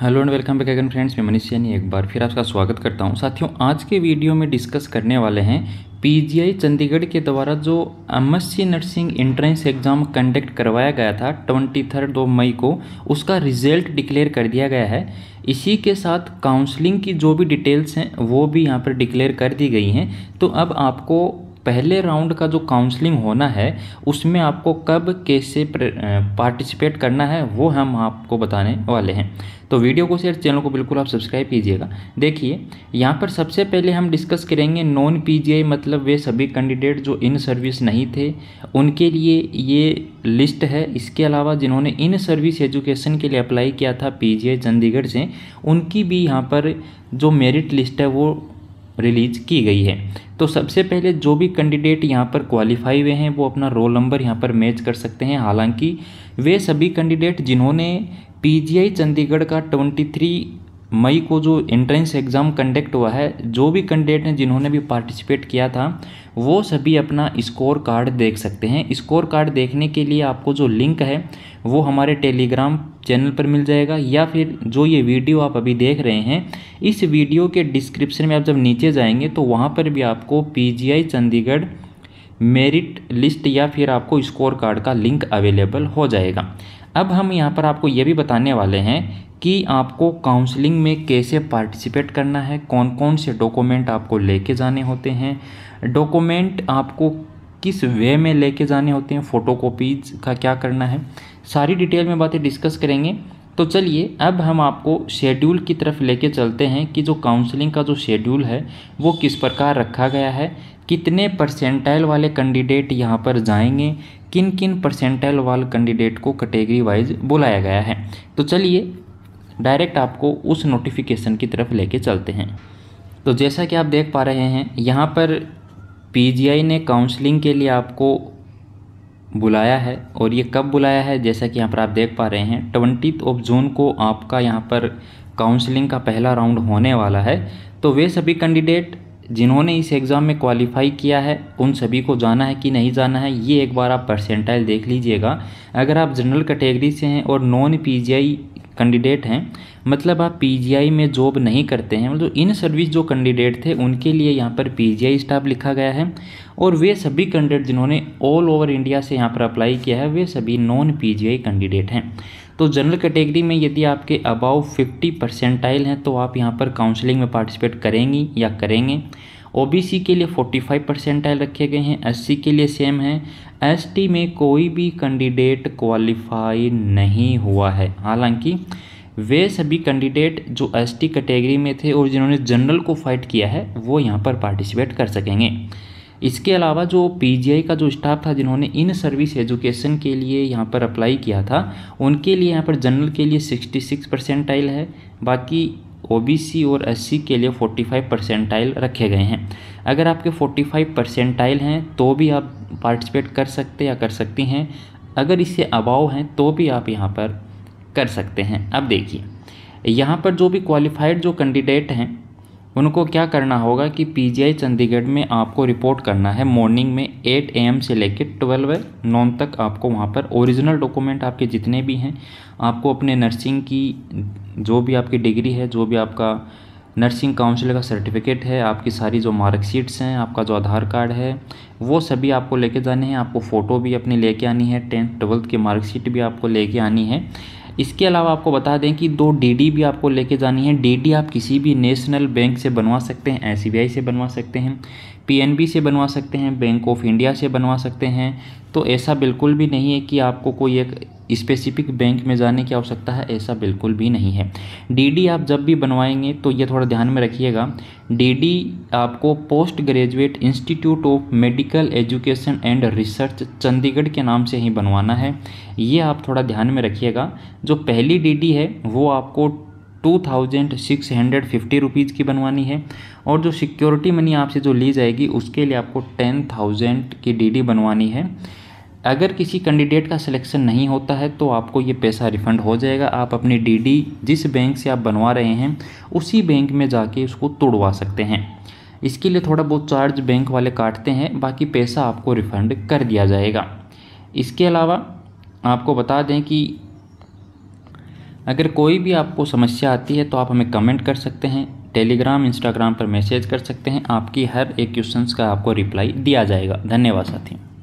hello and welcome back again friends मैं मनीष सैनी एक बार फिर आपका स्वागत करता हूं साथियों आज के वीडियो में डिस्कस करने वाले हैं पीजीआई चंडीगढ़ के द्वारा जो MSc nursing entrance exam conduct करवाया गया था ट्वेंटी थर्ड दो मई को उसका रिजल्ट डिक्लेयर कर दिया गया है इसी के साथ काउंसलिंग की जो भी डिटेल्स हैं वो भी यहाँ पर डिक्लेयर कर दी गई हैं तो अब आपको पहले राउंड का जो काउंसलिंग होना है उसमें आपको कब कैसे पार्टिसिपेट करना है वो हम आपको बताने वाले हैं तो वीडियो को शेयर चैनल को बिल्कुल आप सब्सक्राइब कीजिएगा देखिए यहाँ पर सबसे पहले हम डिस्कस करेंगे नॉन पीजीआई मतलब वे सभी कैंडिडेट जो इन सर्विस नहीं थे उनके लिए ये लिस्ट है इसके अलावा जिन्होंने इन सर्विस एजुकेशन के लिए अप्लाई किया था पीजीआई चंडीगढ़ से उनकी भी यहाँ पर जो मेरिट लिस्ट है वो रिलीज़ की गई है तो सबसे पहले जो भी कैंडिडेट यहाँ पर क्वालिफाई हुए हैं वो अपना रोल नंबर यहाँ पर मैच कर सकते हैं हालांकि वे सभी कैंडिडेट जिन्होंने पीजीआई चंडीगढ़ का 23 मई को जो एंट्रेंस एग्ज़ाम कंडक्ट हुआ है जो भी कैंडिडेट हैं जिन्होंने भी पार्टिसिपेट किया था वो सभी अपना स्कोर कार्ड देख सकते हैं स्कोर कार्ड देखने के लिए आपको जो लिंक है वो हमारे टेलीग्राम चैनल पर मिल जाएगा या फिर जो ये वीडियो आप अभी देख रहे हैं इस वीडियो के डिस्क्रिप्शन में आप जब नीचे जाएंगे तो वहाँ पर भी आपको पी चंडीगढ़ मेरिट लिस्ट या फिर आपको स्कोर कार्ड का लिंक अवेलेबल हो जाएगा अब हम यहाँ पर आपको ये भी बताने वाले हैं कि आपको काउंसलिंग में कैसे पार्टिसिपेट करना है कौन कौन से डॉक्यूमेंट आपको लेके जाने होते हैं डॉक्यूमेंट आपको किस वे में लेके जाने होते हैं फ़ोटोकॉपीज़ का क्या करना है सारी डिटेल में बातें डिस्कस करेंगे तो चलिए अब हम आपको शेड्यूल की तरफ लेके चलते हैं कि जो काउंसलिंग का जो शेड्यूल है वो किस प्रकार रखा गया है कितने परसेंटाइल वाले कैंडिडेट यहाँ पर जाएंगे किन किन परसेंटाइल वाले कैंडिडेट को कैटेगरी वाइज बुलाया गया है तो चलिए डायरेक्ट आपको उस नोटिफिकेशन की तरफ लेके चलते हैं तो जैसा कि आप देख पा रहे हैं यहाँ पर पी ने काउंसलिंग के लिए आपको बुलाया है और ये कब बुलाया है जैसा कि यहाँ पर आप देख पा रहे हैं ट्वेंटी ऑफ जून को आपका यहाँ पर काउंसलिंग का पहला राउंड होने वाला है तो वे सभी कैंडिडेट जिन्होंने इस एग्ज़ाम में क्वालिफाई किया है उन सभी को जाना है कि नहीं जाना है ये एक बार आप परसेंटाइल देख लीजिएगा अगर आप जनरल कैटेगरी से हैं और नॉन पीजीआई कैंडिडेट हैं मतलब आप पीजीआई में जॉब नहीं करते हैं मतलब इन सर्विस जो कैंडिडेट थे उनके लिए यहाँ पर पीजीआई स्टाफ लिखा गया है और वे सभी कैंडिडेट जिन्होंने ऑल ओवर इंडिया से यहाँ पर अप्लाई किया है वे सभी नॉन पीजीआई कैंडिडेट हैं तो जनरल कैटेगरी में यदि आपके अबाव फिफ्टी परसेंटाइल हैं तो आप यहाँ पर काउंसलिंग में पार्टिसिपेट करेंगी या करेंगे ओबीसी के लिए 45 परसेंटाइल रखे गए हैं एससी के लिए सेम है एसटी में कोई भी कैंडिडेट क्वालिफाई नहीं हुआ है हालांकि वे सभी कैंडिडेट जो एसटी कैटेगरी में थे और जिन्होंने जनरल को फाइट किया है वो यहाँ पर पार्टिसिपेट कर सकेंगे इसके अलावा जो पीजीआई का जो स्टाफ था जिन्होंने इन सर्विस एजुकेशन के लिए यहाँ पर अप्लाई किया था उनके लिए यहाँ पर जनरल के लिए 66 परसेंटाइल है बाकी ओबीसी और एससी के लिए 45 परसेंटाइल रखे गए हैं अगर आपके 45 परसेंटाइल हैं तो भी आप पार्टिसिपेट कर सकते या कर सकती हैं अगर इससे अबाव हैं तो भी आप यहाँ पर कर सकते हैं अब देखिए यहाँ पर जो भी क्वालिफाइड जो कैंडिडेट हैं उनको क्या करना होगा कि पीजीआई चंडीगढ़ में आपको रिपोर्ट करना है मॉर्निंग में 8 एम से लेकर ट्वेल्व नॉन तक आपको वहाँ पर ओरिजिनल डॉक्यूमेंट आपके जितने भी हैं आपको अपने नर्सिंग की जो भी आपकी डिग्री है जो भी आपका नर्सिंग काउंसिल का सर्टिफिकेट है आपकी सारी जो मार्कशीट्स हैं आपका जो आधार कार्ड है वो सभी आपको लेके जाने हैं आपको फ़ोटो भी अपनी लेके आनी है टेंथ ट्वेल्थ की मार्कशीट भी आपको लेके आनी है इसके अलावा आपको बता दें कि दो डीडी भी आपको लेके जानी है डीडी आप किसी भी नेशनल बैंक से बनवा सकते हैं एसबीआई से बनवा सकते हैं पीएनबी से बनवा सकते हैं बैंक ऑफ इंडिया से बनवा सकते हैं तो ऐसा बिल्कुल भी नहीं है कि आपको कोई एक स्पेसिफिक बैंक में जाने की आवश्यकता है ऐसा बिल्कुल भी नहीं है डीडी आप जब भी बनवाएंगे तो ये थोड़ा ध्यान में रखिएगा डीडी आपको post graduate institute of medical education and research Chandigarh के नाम से ही बनवाना है ये आप थोड़ा ध्यान में रखिएगा जो पहली डी है वो आपको two thousand six hundred fifty rupees की बनवानी है और जो सिक्योरिटी मनी आपसे जो ली जाएगी उसके लिए आपको टेन थाउजेंड की डीडी बनवानी है अगर किसी कैंडिडेट का सिलेक्शन नहीं होता है तो आपको ये पैसा रिफ़ंड हो जाएगा आप अपनी डीडी जिस बैंक से आप बनवा रहे हैं उसी बैंक में जाके उसको तोड़वा सकते हैं इसके लिए थोड़ा बहुत चार्ज बैंक वाले काटते हैं बाकी पैसा आपको रिफ़ंड कर दिया जाएगा इसके अलावा आपको बता दें कि अगर कोई भी आपको समस्या आती है तो आप हमें कमेंट कर सकते हैं टेलीग्राम इंस्टाग्राम पर मैसेज कर सकते हैं आपकी हर एक क्वेश्चंस का आपको रिप्लाई दिया जाएगा धन्यवाद साथियों